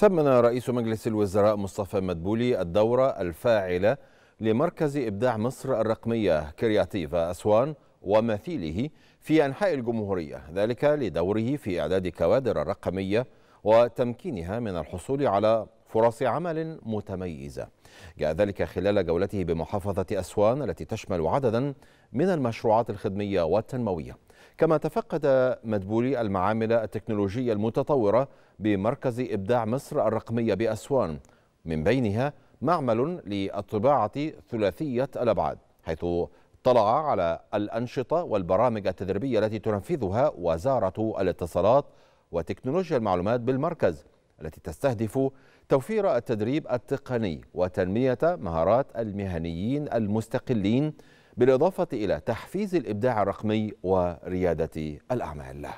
ثمن رئيس مجلس الوزراء مصطفى مدبولي الدورة الفاعلة لمركز إبداع مصر الرقمية كرياتيفا أسوان ومثيله في أنحاء الجمهورية ذلك لدوره في إعداد كوادر الرقمية وتمكينها من الحصول على فرص عمل متميزة جاء ذلك خلال جولته بمحافظة أسوان التي تشمل عددا من المشروعات الخدمية والتنموية كما تفقد مدبولي المعامل التكنولوجية المتطورة بمركز إبداع مصر الرقمية بأسوان من بينها معمل للطباعة ثلاثية الأبعاد حيث اطلع على الأنشطة والبرامج التدريبية التي تنفذها وزارة الاتصالات وتكنولوجيا المعلومات بالمركز التي تستهدف توفير التدريب التقني وتنمية مهارات المهنيين المستقلين بالإضافة إلى تحفيز الإبداع الرقمي وريادة الأعمال